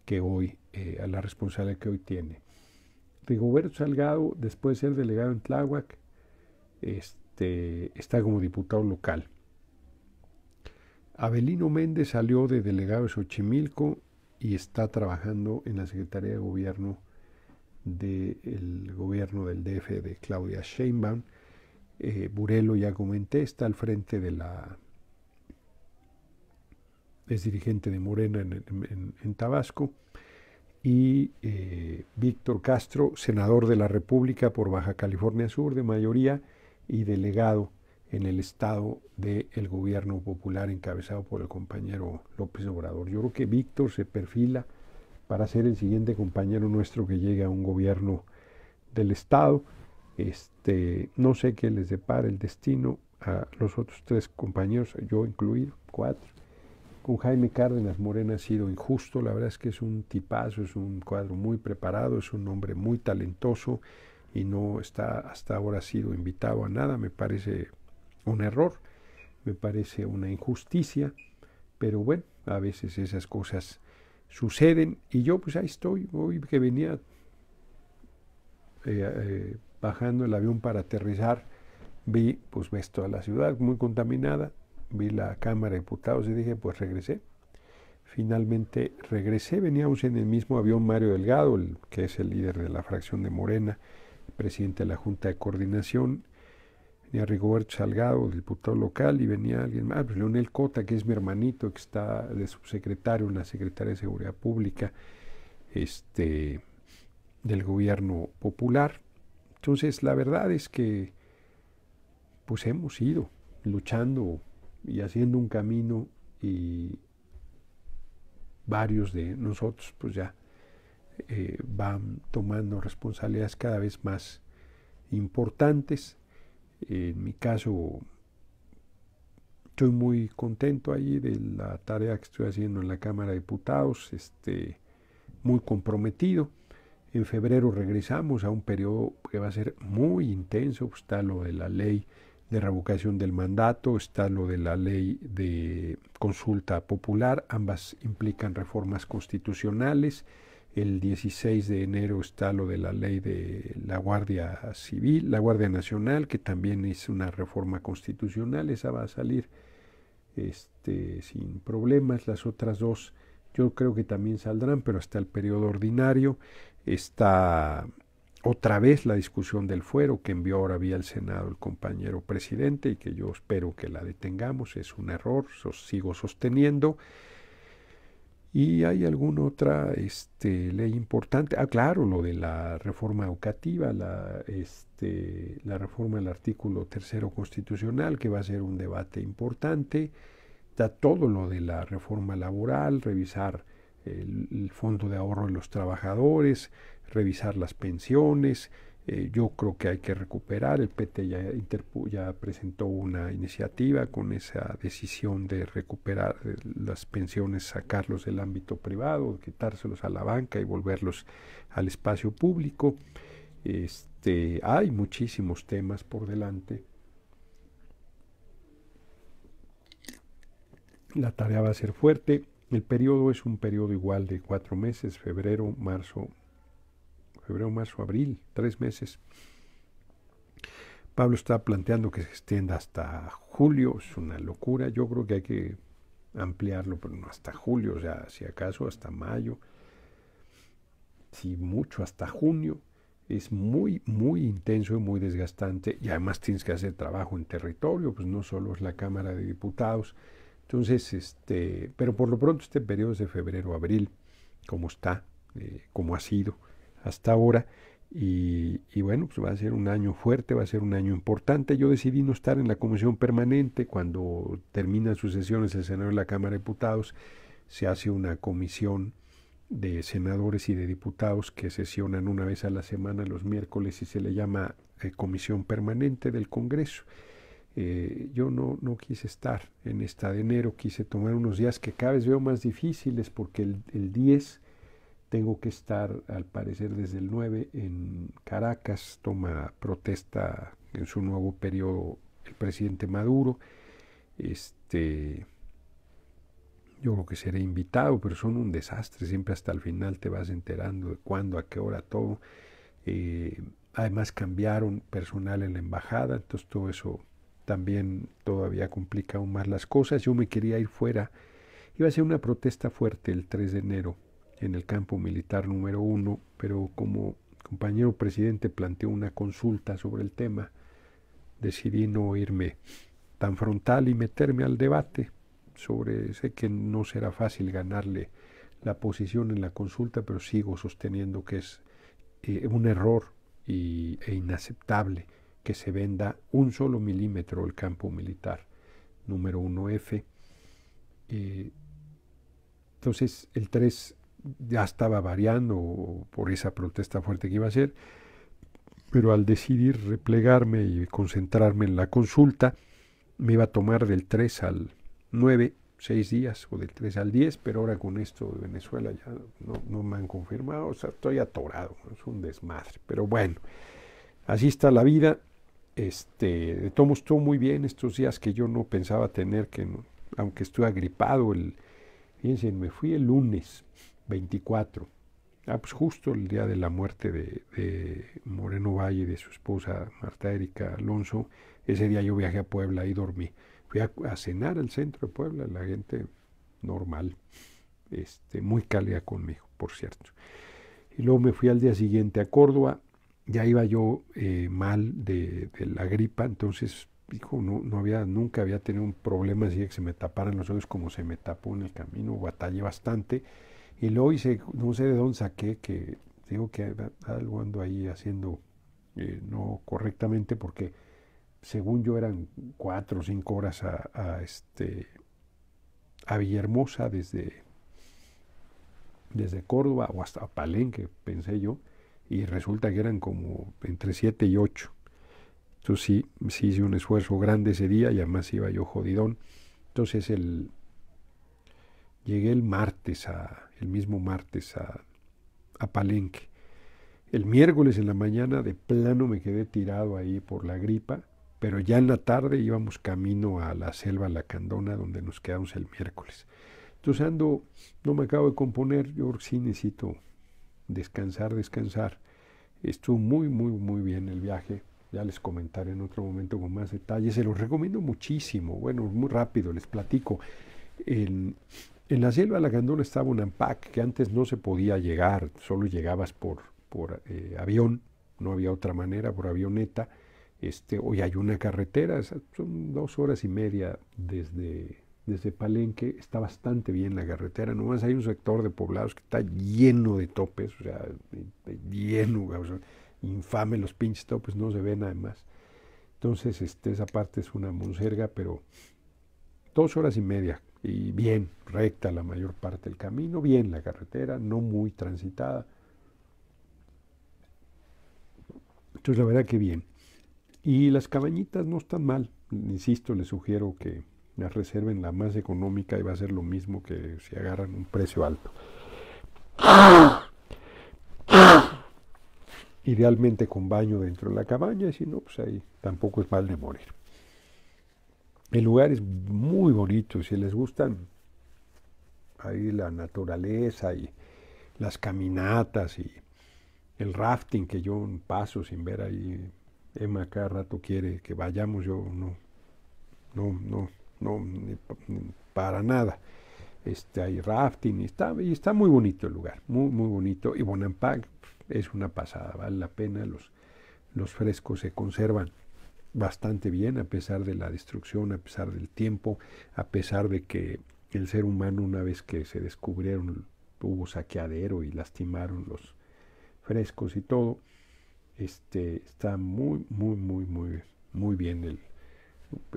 S1: que hoy, eh, a la responsabilidad que hoy tiene. Rigoberto Salgado, después de ser delegado en Tláhuac, este, está como diputado local. Abelino Méndez salió de delegado de Xochimilco y está trabajando en la Secretaría de Gobierno del gobierno del DF de Claudia Sheinbaum. Eh, Burelo, ya comenté, está al frente de la es dirigente de Morena en, Tabasco, y eh, Víctor Castro, senador de la República por Baja California Sur de mayoría y delegado en el estado del gobierno popular encabezado por el compañero López Obrador. Yo creo que Víctor se perfila para ser el siguiente compañero nuestro que llegue a un gobierno del estado. Este, no sé qué les depara el destino a los otros tres compañeros, yo incluido, cuatro con Jaime Cárdenas Morena ha sido injusto, la verdad es que es un tipazo, es un cuadro muy preparado, es un hombre muy talentoso y no está hasta ahora ha sido invitado a nada, me parece un error, me parece una injusticia, pero bueno, a veces esas cosas suceden y yo pues ahí estoy, hoy que venía eh, eh, bajando el avión para aterrizar, vi pues ves toda la ciudad muy contaminada, vi la Cámara de Diputados y dije, pues regresé. Finalmente regresé, veníamos en el mismo avión Mario Delgado, que es el líder de la fracción de Morena, presidente de la Junta de Coordinación, venía Rigoberto Salgado, diputado local, y venía alguien más, pues Leonel Cota, que es mi hermanito, que está de subsecretario en la Secretaría de Seguridad Pública este, del gobierno popular. Entonces, la verdad es que pues hemos ido luchando y haciendo un camino y varios de nosotros pues ya eh, van tomando responsabilidades cada vez más importantes. En mi caso, estoy muy contento ahí de la tarea que estoy haciendo en la Cámara de Diputados, este, muy comprometido. En febrero regresamos a un periodo que va a ser muy intenso, pues, está lo de la ley de revocación del mandato, está lo de la ley de consulta popular, ambas implican reformas constitucionales. El 16 de enero está lo de la ley de la Guardia Civil, la Guardia Nacional, que también es una reforma constitucional, esa va a salir este, sin problemas. Las otras dos yo creo que también saldrán, pero hasta el periodo ordinario está otra vez la discusión del fuero que envió ahora vía el Senado el compañero presidente y que yo espero que la detengamos. Es un error, sigo sosteniendo. ¿Y hay alguna otra este, ley importante? Ah, claro, lo de la reforma educativa, la, este, la reforma del artículo tercero constitucional, que va a ser un debate importante. Da todo lo de la reforma laboral, revisar el fondo de ahorro de los trabajadores, revisar las pensiones. Eh, yo creo que hay que recuperar. El PT ya, ya presentó una iniciativa con esa decisión de recuperar eh, las pensiones, sacarlos del ámbito privado, quitárselos a la banca y volverlos al espacio público. Este, hay muchísimos temas por delante. La tarea va a ser fuerte. El periodo es un periodo igual de cuatro meses, febrero, marzo, febrero, marzo, abril, tres meses. Pablo está planteando que se extienda hasta julio, es una locura, yo creo que hay que ampliarlo, pero no hasta julio, o sea, si acaso hasta mayo, si mucho hasta junio, es muy, muy intenso y muy desgastante, y además tienes que hacer trabajo en territorio, pues no solo es la Cámara de Diputados, entonces, este, pero por lo pronto este periodo es de febrero abril, como está, eh, como ha sido, hasta ahora. Y, bueno, pues va a ser un año fuerte, va a ser un año importante. Yo decidí no estar en la comisión permanente. Cuando terminan sus sesiones el Senado y la Cámara de Diputados, se hace una comisión de senadores y de diputados que sesionan una vez a la semana los miércoles y se le llama eh, comisión permanente del Congreso. Eh, yo no, quise estar en esta de enero, quise tomar unos días que cada vez veo más difíciles porque el, el 10 tengo que estar, al parecer, desde el 9 en Caracas, toma protesta en su nuevo periodo el presidente Maduro. Este, yo creo que seré invitado, pero son un desastre, siempre hasta el final te vas enterando de cuándo, a qué hora, todo. Eh, además cambiaron personal en la embajada, entonces todo eso también todavía complica aún más las cosas. Yo me quería ir fuera, iba a ser una protesta fuerte el 3 de enero en el campo militar número uno, pero como compañero presidente planteó una consulta sobre el tema, decidí no irme tan frontal y meterme al debate sobre, sé que no será fácil ganarle la posición en la consulta, pero sigo sosteniendo que es eh, un error y, e inaceptable que se venda un solo milímetro el campo militar número uno f eh, entonces el 3 ya estaba variando por esa protesta fuerte que iba a hacer, pero al decidir replegarme y concentrarme en la consulta, me iba a tomar del 3 al 9, 6 días, o del 3 al 10, pero ahora con esto de Venezuela ya no, me han confirmado, o sea, estoy atorado, es un desmadre, pero bueno, así está la vida. Este, de todo muy bien estos días que yo no pensaba tener, que aunque estuve agripado, el, fíjense, me fui el lunes, 24. Ah, pues justo el día de la muerte de, Moreno Valle y de su esposa Marta Erika Alonso, ese día yo viajé a Puebla y dormí. Fui a, cenar al centro de Puebla, la gente normal, este, muy cálida conmigo, por cierto. Y luego me fui al día siguiente a Córdoba, ya iba yo eh, mal de, la gripa, entonces, hijo, no, no había, nunca había tenido un problema así que se me taparan los ojos como se me tapó en el camino, batallé bastante y luego hice, no sé de dónde saqué, que digo que algo ando ahí haciendo eh, no correctamente, porque según yo eran cuatro o cinco horas a, este, a Villahermosa desde, desde Córdoba o hasta que pensé yo, y resulta que eran como entre siete y ocho. Entonces sí, sí hice un esfuerzo grande ese día y además iba yo jodidón. Entonces el, llegué el martes a, el mismo martes a, Palenque. El miércoles en la mañana de plano me quedé tirado ahí por la gripa, pero ya en la tarde íbamos camino a la selva la candona, donde nos quedamos el miércoles. Entonces ando, no me acabo de componer, yo sí necesito descansar, descansar. Estuvo muy, muy, muy bien el viaje. Ya les comentaré en otro momento con más detalles. Se los recomiendo muchísimo. Bueno, muy rápido, les platico. En, en la selva de la Candona estaba un AMPAC que antes no se podía llegar, solo llegabas por, por eh, avión, no había otra manera, por avioneta. Este, hoy hay una carretera, son dos horas y media desde, desde Palenque, está bastante bien la carretera, nomás hay un sector de poblados que está lleno de topes, o sea, lleno, infame los pinches topes, no se ve nada más. Entonces, este, esa parte es una monserga, pero dos horas y media y bien, recta la mayor parte del camino, bien la carretera, no muy transitada. Entonces la verdad que bien. Y las cabañitas no están mal, insisto, les sugiero que las reserven la más económica y va a ser lo mismo que si agarran un precio alto. Idealmente con baño dentro de la cabaña y si no, pues ahí tampoco es mal de morir. El lugar es muy bonito, si les gustan ahí la naturaleza y las caminatas y el rafting que yo paso sin ver ahí. Emma cada rato quiere que vayamos, yo no, no, no, no, para nada. Este, hay rafting y está, y está muy bonito el lugar, muy, muy bonito. Y Bonampak es una pasada, vale la pena, los, los frescos se conservan bastante bien a pesar de la destrucción, a pesar del tiempo, a pesar de que el ser humano una vez que se descubrieron hubo saqueadero y lastimaron los frescos y todo. Este está muy muy muy muy muy bien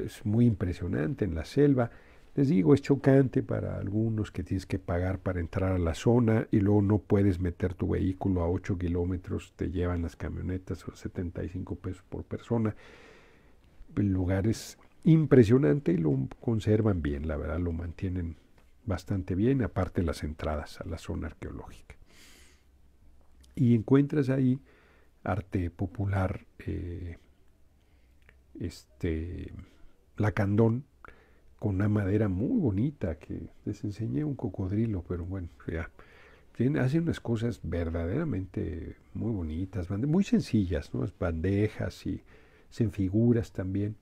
S1: es muy impresionante en la selva. Les digo, es chocante para algunos que tienes que pagar para entrar a la zona y luego no puedes meter tu vehículo a 8 kilómetros, te llevan las camionetas o 75 pesos por persona. El lugar es impresionante y lo conservan bien, la verdad lo mantienen bastante bien, aparte las entradas a la zona arqueológica. Y encuentras ahí arte popular, eh, este, lacandón, con una madera muy bonita que les enseñé un cocodrilo, pero bueno, ya. Tiene, unas cosas verdaderamente muy bonitas, muy sencillas, ¿no? Bandejas y sin figuras también,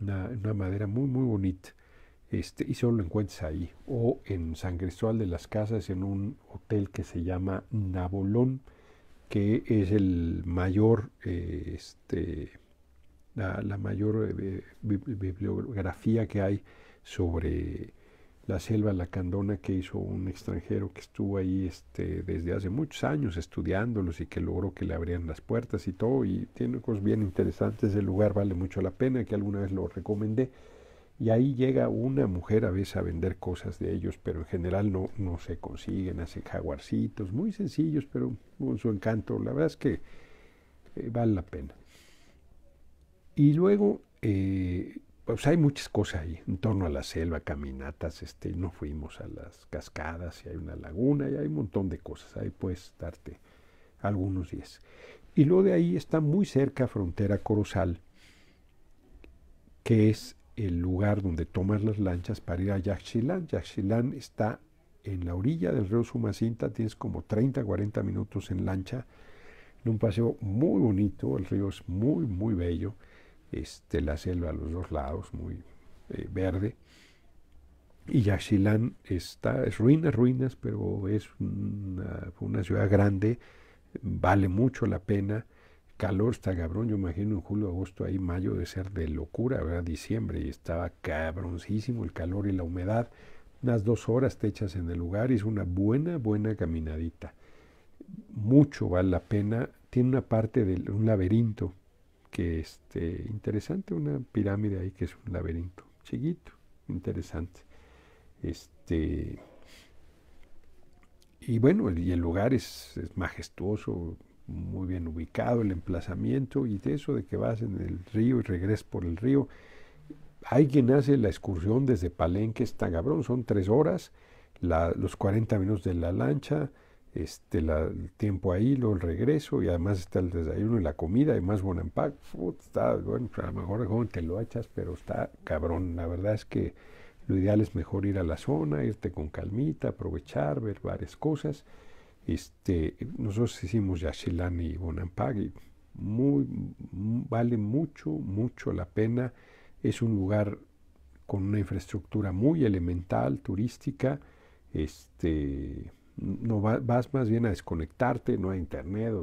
S1: una, madera muy, muy bonita. Este, y solo lo encuentras ahí. O en San Cristóbal de las Casas, en un hotel que se llama Nabolón, que es el mayor, eh, este, la, mayor eh, bibliografía que hay sobre la selva lacandona que hizo un extranjero que estuvo ahí este, desde hace muchos años estudiándolos y que logró que le abrieran las puertas y todo, y tiene cosas bien interesantes, el lugar vale mucho la pena, que alguna vez lo recomendé, y ahí llega una mujer a veces a vender cosas de ellos, pero en general no, no se consiguen, hacen jaguarcitos, muy sencillos, pero con su encanto, la verdad es que eh, vale la pena. Y luego... Eh, pues, hay muchas cosas ahí, en torno a la selva, caminatas, este, no fuimos a las cascadas y hay una laguna y hay un montón de cosas, ahí puedes darte algunos días. Y luego de ahí está muy cerca Frontera Corozal, que es el lugar donde tomas las lanchas para ir a Yaxchilán. Yaxchilán está en la orilla del río Sumacinta, tienes como 30, 40 minutos en lancha, en un paseo muy bonito, el río es muy, muy bello este, la selva a los dos lados, muy eh, verde. Y Yaxchilán está, es ruinas, ruinas, pero es una, ciudad grande, vale mucho la pena. Calor está cabrón, yo imagino en julio, agosto, ahí mayo de ser de locura, ¿verdad? Diciembre, y estaba cabroncísimo el calor y la humedad. Unas dos horas techas en el lugar es una buena, buena caminadita. Mucho vale la pena. Tiene una parte de un laberinto que este, interesante, una pirámide ahí que es un laberinto, chiquito, interesante. Este, y bueno, el, y el lugar es, majestuoso, muy bien ubicado, el emplazamiento, y de eso de que vas en el río y regresas por el río. Hay quien hace la excursión desde Palenque está cabrón, son tres horas, los 40 minutos de la lancha, este, el tiempo ahí, luego el regreso, y además está el desayuno y la comida, y más Bonampak, está, bueno, pues a lo mejor te lo echas, pero está cabrón. La verdad es que lo ideal es mejor ir a la zona, irte con calmita, aprovechar, ver varias cosas. Este, nosotros hicimos Yashilán y Bonampak, y muy, vale mucho, mucho la pena. Es un lugar con una infraestructura muy elemental, turística, este, no vas más bien a desconectarte, no hay internet,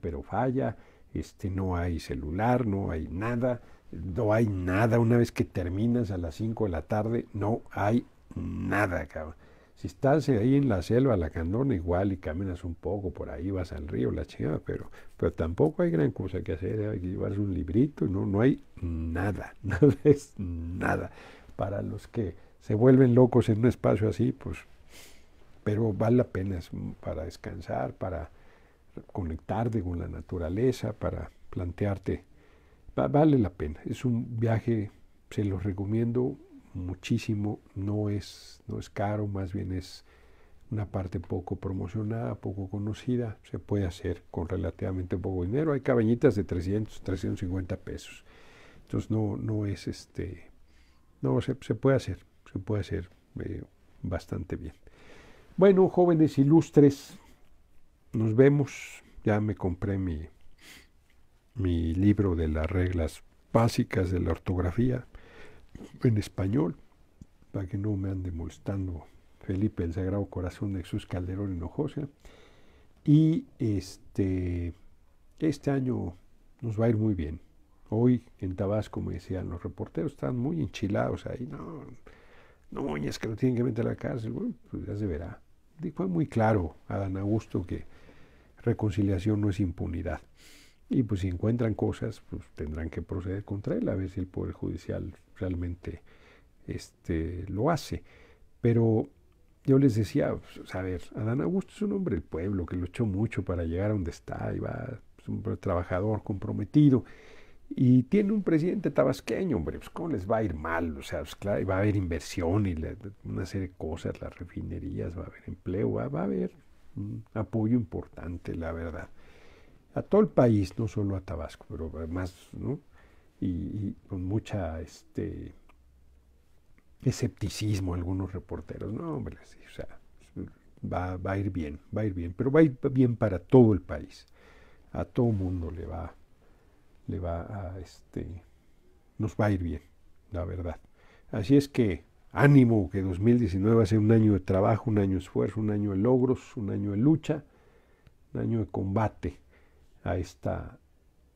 S1: pero falla, este, no hay celular, no hay nada, no hay nada. Una vez que terminas a las 5 de la tarde, no hay nada, cabrón. Si estás ahí en la selva, la candona, igual y caminas un poco por ahí, vas al río, la chingada, pero, pero tampoco hay gran cosa que hacer. ¿eh? Hay que llevarse un librito, no, no hay nada, <laughs> no es nada. Para los que se vuelven locos en un espacio así, pues pero vale la pena para descansar, para conectarte con la naturaleza, para plantearte. vale la pena. Es un viaje, se los recomiendo muchísimo. No es, no es caro, más bien es una parte poco promocionada, poco conocida. Se puede hacer con relativamente poco dinero. Hay cabañitas de 300, 350 pesos. Entonces no, no es este... No, se, puede hacer, se puede hacer eh, bastante bien. Bueno, jóvenes ilustres, nos vemos. Ya me compré mi, mi libro de las reglas básicas de la ortografía en español, para que no me ande molestando Felipe el Sagrado Corazón de Jesús Calderón Hinojosa. Y este, este año nos va a ir muy bien. Hoy en Tabasco me decían los reporteros, están muy enchilados ahí. No, no, es que lo tienen que meter a la cárcel. pues ya se verá fue muy claro Adán Augusto que reconciliación no es impunidad. Y pues si encuentran cosas, pues tendrán que proceder contra él, a ver si el Poder Judicial realmente este, lo hace. Pero yo les decía, saber pues, a ver, Adán Augusto es un hombre del pueblo que luchó mucho para llegar a donde está y es un trabajador comprometido. Y tiene un presidente tabasqueño, hombre, pues cómo les va a ir mal, o sea, pues, va a haber inversión y una serie de cosas, las refinerías, va a haber empleo, va, a haber apoyo importante, la verdad. A todo el país, no solo a Tabasco, pero además ¿no? Y, con mucha, este, escepticismo algunos reporteros, no, hombre, sí, o sea, va, va a ir bien, va a ir bien, pero va a ir bien para todo el país. A todo mundo le va le va a, este, nos va a ir bien, la verdad. Así es que ánimo, que 2019 va a ser un año de trabajo, un año de esfuerzo, un año de logros, un año de lucha, un año de combate a esta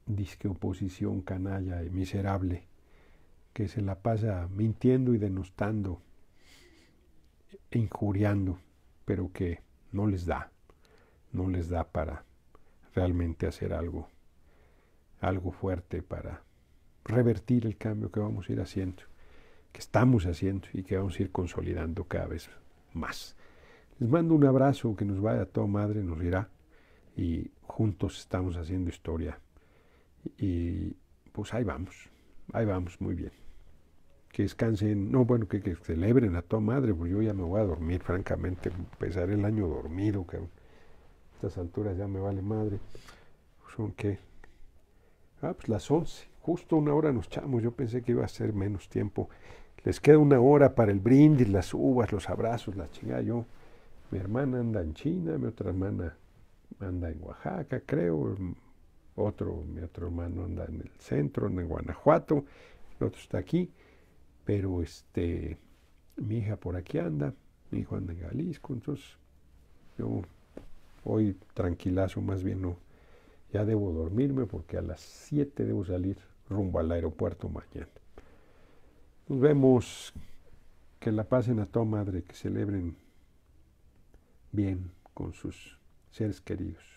S1: disque oposición canalla y miserable que se la pasa mintiendo y denostando e injuriando, pero que no les da, no les da para realmente hacer algo algo fuerte para revertir el cambio que vamos a ir haciendo, que estamos haciendo y que vamos a ir consolidando cada vez más. Les mando un abrazo, que nos vaya a toda madre, nos irá y juntos estamos haciendo historia. Y pues ahí vamos, ahí vamos, muy bien. Que descansen, no, bueno, que, celebren a toda madre, porque yo ya me voy a dormir, francamente, empezar el año dormido, que A estas alturas ya me vale madre. Son que Ah, pues las 11. Justo una hora nos echamos. Yo pensé que iba a ser menos tiempo. Les queda una hora para el brindis, las uvas, los abrazos, la chingada. Yo, mi hermana anda en China, mi otra hermana anda en Oaxaca, creo. Otro, mi otro hermano anda en el centro, en Guanajuato. El otro está aquí. Pero este, mi hija por aquí anda. Mi hijo anda en Jalisco. Entonces, yo hoy tranquilazo, más bien no, ya debo dormirme porque a las 7 debo salir rumbo al aeropuerto mañana. Nos vemos. Que la pasen a toda madre, que celebren bien con sus seres queridos.